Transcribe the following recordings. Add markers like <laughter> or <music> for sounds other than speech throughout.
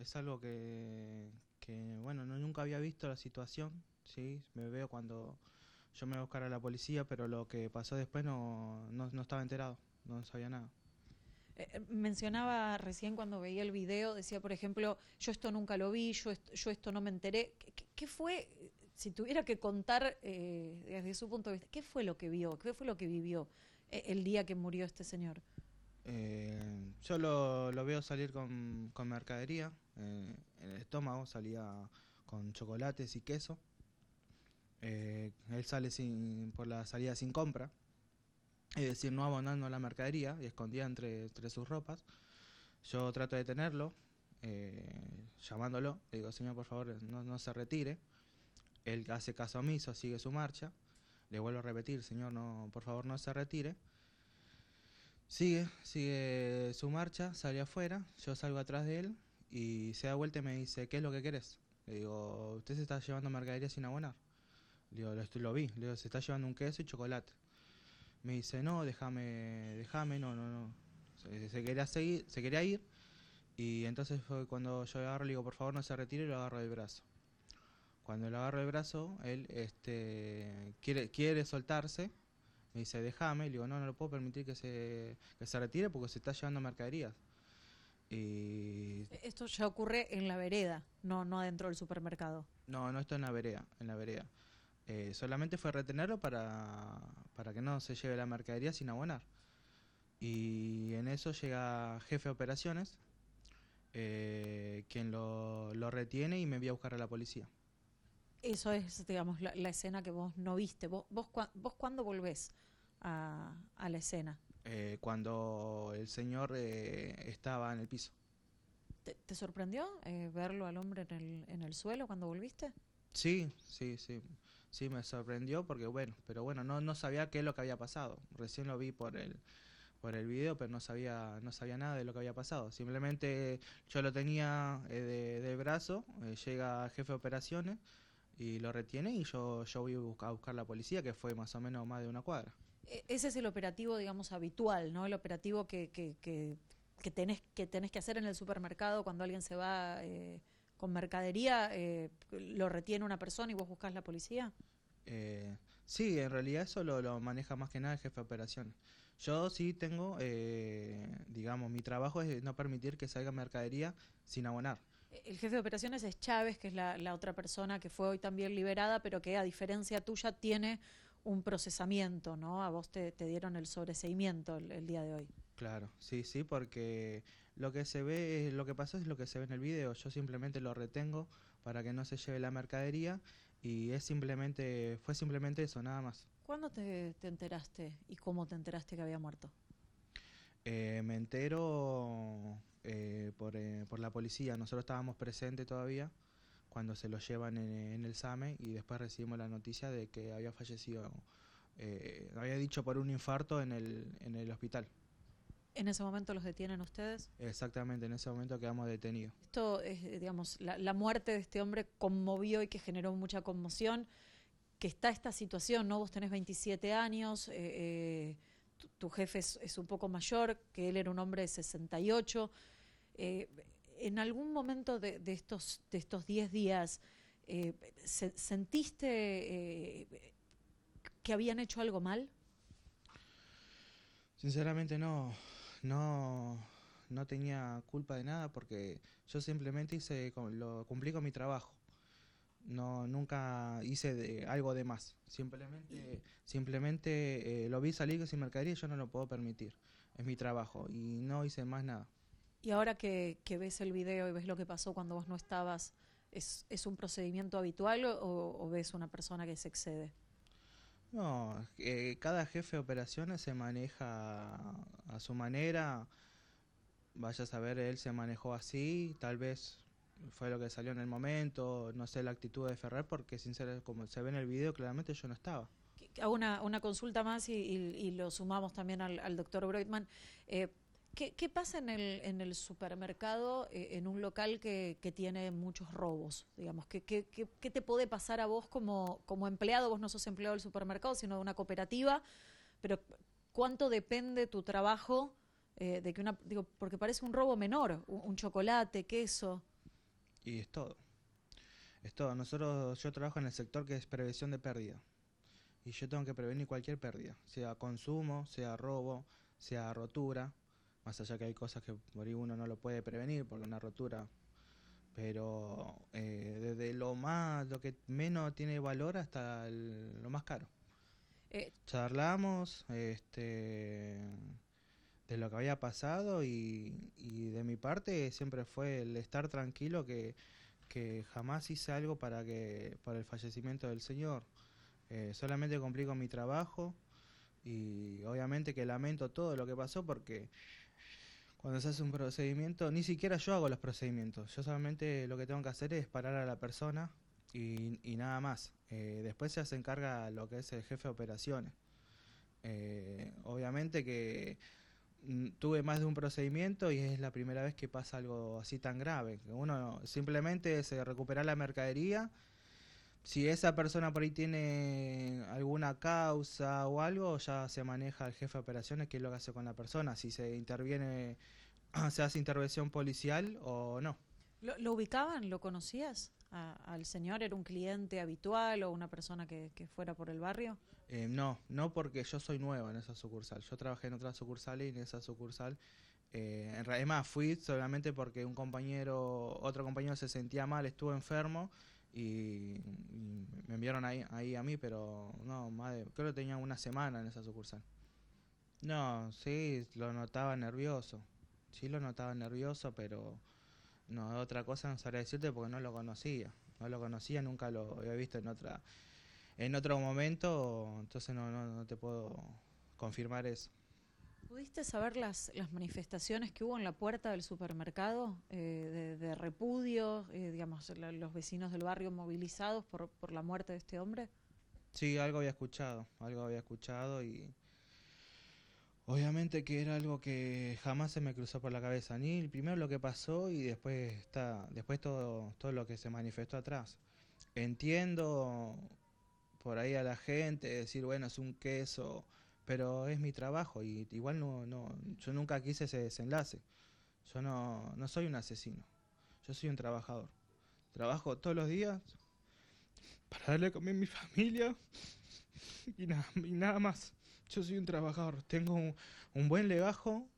es algo que, bueno, no, nunca había visto la situación, ¿sí? Me veo cuando yo me voy a buscar a la policía, pero lo que pasó después no, no, estaba enterado, no sabía nada. Eh, eh, mencionaba recién cuando veía el video, decía, por ejemplo, yo esto nunca lo vi, yo, esto, yo esto no me enteré. ¿Qué, fue, si tuviera que contar eh, desde su punto de vista, qué fue lo que vio, qué fue lo que vivió el día que murió este señor? Eh, yo lo, veo salir con, mercadería. Eh, en el estómago salía con chocolates y queso. Eh, él sale por la salida sin compra, es decir, no abonando la mercadería y escondía entre, sus ropas. Yo trato de detenerlo, eh, llamándolo. Le digo, señor, por favor, no, se retire. Él hace caso omiso, sigue su marcha. Le vuelvo a repetir, señor, no, por favor, no se retire. Sigue, sigue su marcha, sale afuera, yo salgo atrás de él y se da vuelta y me dice, ¿qué es lo que querés? Le digo, ¿usted se está llevando mercadería sin abonar? Le digo, lo, vi, le digo, se está llevando un queso y chocolate. Me dice, no, déjame, déjame, no, no, no. Se, quería seguir, se quería ir y entonces fue cuando yo agarro, le digo, por favor no se retire y lo agarro del brazo. Cuando lo agarro del brazo, él este, quiere, quiere soltarse me dice, déjame. Le digo, no, no lo puedo permitir que se, se retire porque se está llevando mercaderías. Y... E-, esto ya ocurre en la vereda, no, no adentro del supermercado. No, no, esto en la vereda, en la vereda. Eh, solamente fue retenerlo para, para que no se lleve la mercadería sin abonar. Y en eso llega jefe de operaciones, eh, quien lo, lo retiene y me envía a buscar a la policía. Eso es, digamos, la, escena que vos no viste. ¿Vos, vos, vos cuándo volvés a, la escena? Eh, cuando el señor eh, estaba en el piso. ¿Te, sorprendió eh, verlo al hombre en el, en el suelo cuando volviste? Sí, sí, sí. Sí, me sorprendió porque, bueno, pero bueno, no, no sabía qué es lo que había pasado. Recién lo vi por el, por el video, pero no sabía, no sabía nada de lo que había pasado. Simplemente yo lo tenía de, del brazo, llega llega jefe de operaciones, y lo retiene y yo, yo voy a buscar a la policía, que fue más o menos más de una cuadra. E, ese es el operativo, digamos, habitual, ¿no? El operativo que, que, que, que tenés, que tenés que hacer en el supermercado cuando alguien se va eh, con mercadería, eh, lo retiene una persona y vos buscas la policía. Eh, sí, en realidad eso lo, lo, maneja más que nada el jefe de operaciones. Yo sí tengo, eh, digamos, mi trabajo es no permitir que salga mercadería sin abonar. El jefe de operaciones es Chávez, que es la, otra persona que fue hoy también liberada, pero que a diferencia tuya tiene un procesamiento, ¿no? A vos te, dieron el sobreseimiento el, día de hoy. Claro, sí, sí, porque lo que se ve, lo que pasó es lo que se ve en el video. Yo simplemente lo retengo para que no se lleve la mercadería y es simplemente, fue simplemente eso, nada más. ¿Cuándo te, enteraste y cómo te enteraste que había muerto? Eh, me entero eh, por, eh, por, la policía. Nosotros estábamos presentes todavía cuando se lo llevan en, el SAME y después recibimos la noticia de que había fallecido, eh, había dicho por un infarto en el, en el hospital. ¿En ese momento los detienen ustedes? Exactamente, en ese momento quedamos detenidos. Esto es, digamos, la, muerte de este hombre conmovió y que generó mucha conmoción, que está esta situación, ¿no? Vos tenés 27 años, tu, jefe es, es, un poco mayor, que él era un hombre de 68. Eh, en algún momento de, estos de estos 10 días eh, sentiste eh, que habían hecho algo mal? Sinceramente no, no, tenía culpa de nada porque yo simplemente hice lo cumplí con mi trabajo. No, nunca hice algo de más. Simplemente, simplemente lo vi salir sin mercadería y yo no lo puedo permitir. Es mi trabajo y no hice más nada. Y ahora que, ves el video y ves lo que pasó cuando vos no estabas, ¿es, un procedimiento habitual o, ves una persona que se excede? No, eh, cada jefe de operaciones se maneja a su manera. Vaya a saber, él se manejó así, tal vez fue lo que salió en el momento, no sé la actitud de Ferrer, porque sinceramente, como se ve en el video, claramente yo no estaba. Una, una consulta más y, lo sumamos también al, doctor Breitman. Eh, ¿Qué, pasa en el, supermercado, eh, en un local que, tiene muchos robos? Digamos, ¿qué, te puede pasar a vos como, empleado? Vos no sos empleado del supermercado, sino de una cooperativa, pero ¿cuánto depende tu trabajo eh, de que una... porque parece un robo menor, un, chocolate, queso. Y es todo. Es todo. Nosotros, yo trabajo en el sector que es prevención de pérdida. Y yo tengo que prevenir cualquier pérdida, sea consumo, sea robo, sea rotura, más allá que hay cosas que por ahí uno no lo puede prevenir por una rotura, pero eh, desde lo más, lo que menos tiene valor hasta lo más caro. Eh, Charlamos este, de lo que había pasado y, de mi parte siempre fue el estar tranquilo que, jamás hice algo para, que, para el fallecimiento del señor. Eh, solamente cumplí con mi trabajo y obviamente que lamento todo lo que pasó porque cuando se hace un procedimiento, ni siquiera yo hago los procedimientos, yo solamente lo que tengo que hacer es parar a la persona y, nada más. Eh, después se hace encarga lo que es el jefe de operaciones. Eh, obviamente que mm, tuve más de un procedimiento y es la primera vez que pasa algo así tan grave. Uno simplemente se recupera la mercadería si esa persona por ahí tiene alguna causa o algo, ya se maneja el jefe de operaciones, que es lo que hace con la persona, si se interviene, <clears throat> se hace intervención policial o no. ¿Lo, ubicaban? ¿Lo conocías? al señor? ¿Era un cliente habitual o una persona que, fuera por el barrio? Eh, no, no porque yo soy nuevo en esa sucursal. Yo trabajé en otra sucursal y en esa sucursal, eh, en realidad, fui solamente porque un compañero, otro compañero se sentía mal, estuvo enfermo y, me enviaron ahí, ahí, a mí, pero no, madre, creo que tenía una semana en esa sucursal. No, sí, lo notaba nervioso, sí lo notaba nervioso, pero no, otra cosa no sabría decirte porque no lo conocía, no lo conocía, nunca lo había visto en otra en otro momento, entonces no, no, no te puedo confirmar eso. ¿Pudiste saber las, manifestaciones que hubo en la puerta del supermercado eh, de, repudio, eh, digamos, los vecinos del barrio movilizados por, la muerte de este hombre? Sí, algo había escuchado, algo había escuchado y obviamente que era algo que jamás se me cruzó por la cabeza, ni el primero lo que pasó y después está, después todo, todo lo que se manifestó atrás. Entiendo por ahí a la gente decir, bueno, es un queso pero es mi trabajo y igual no, yo nunca quise ese desenlace. Yo no, soy un asesino, yo soy un trabajador. Trabajo todos los días para darle comer a mi familia y nada, nada más. Yo soy un trabajador, tengo un, un buen legajo,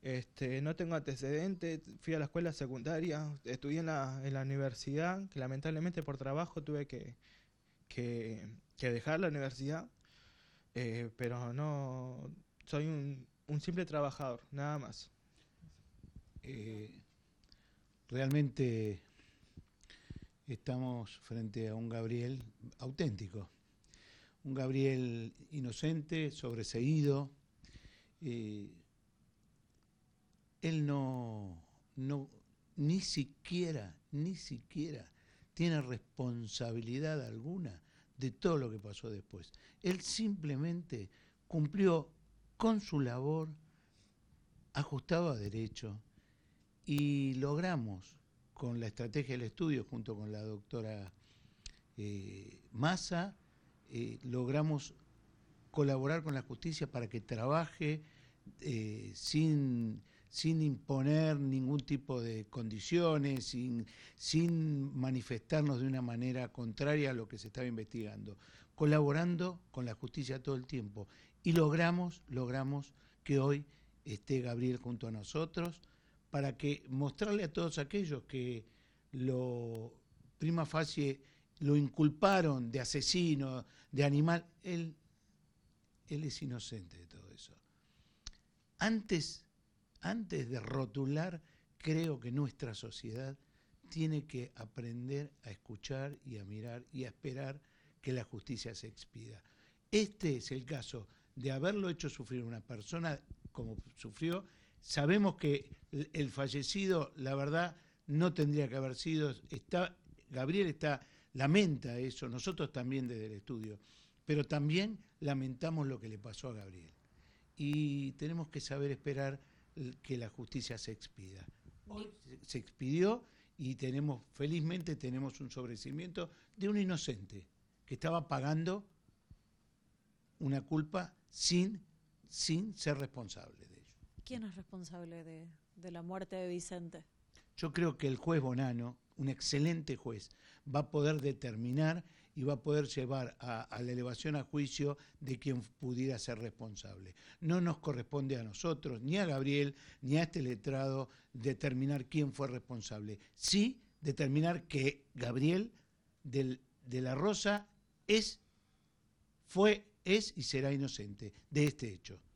este, no tengo antecedentes, fui a la escuela secundaria, estudié en la, en universidad, que lamentablemente por trabajo tuve que, que dejar la universidad eh, pero no, soy un, simple trabajador, nada más. Eh, realmente estamos frente a un Gabriel auténtico, un Gabriel inocente, sobreseído. Eh, él no, ni siquiera, ni siquiera tiene responsabilidad alguna de todo lo que pasó después. Él simplemente cumplió con su labor, ajustado a derecho, y logramos con la estrategia del estudio, junto con la doctora eh, Massa, eh, logramos colaborar con la justicia para que trabaje eh, sin sin imponer ningún tipo de condiciones, sin, manifestarnos de una manera contraria a lo que se estaba investigando, colaborando con la justicia todo el tiempo. Y logramos, logramos que hoy esté Gabriel junto a nosotros para que mostrarle a todos aquellos que lo prima facie lo inculparon de asesino, de animal, él, él es inocente de todo eso. Antes antes de rotular, creo que nuestra sociedad tiene que aprender a escuchar y a mirar y a esperar que la justicia se expida. Este es el caso de haberlo hecho sufrir una persona como sufrió. Sabemos que el fallecido, la verdad, no tendría que haber sido. Gabriel está lamenta eso, nosotros también desde el estudio, pero también lamentamos lo que le pasó a Gabriel. Y tenemos que saber esperar que la justicia se expida. se expidió y tenemos, felizmente tenemos un sobrecimiento de un inocente que estaba pagando una culpa sin, sin ser responsable de ello. ¿Quién es responsable de, de la muerte de Vicente? Yo creo que el juez Bonano, un excelente juez, va a poder determinar y va a poder llevar a, la elevación a juicio de quien pudiera ser responsable. No nos corresponde a nosotros, ni a Gabriel, ni a este letrado, determinar quién fue responsable. Sí determinar que Gabriel de la Rosa es, fue, es y será inocente de este hecho.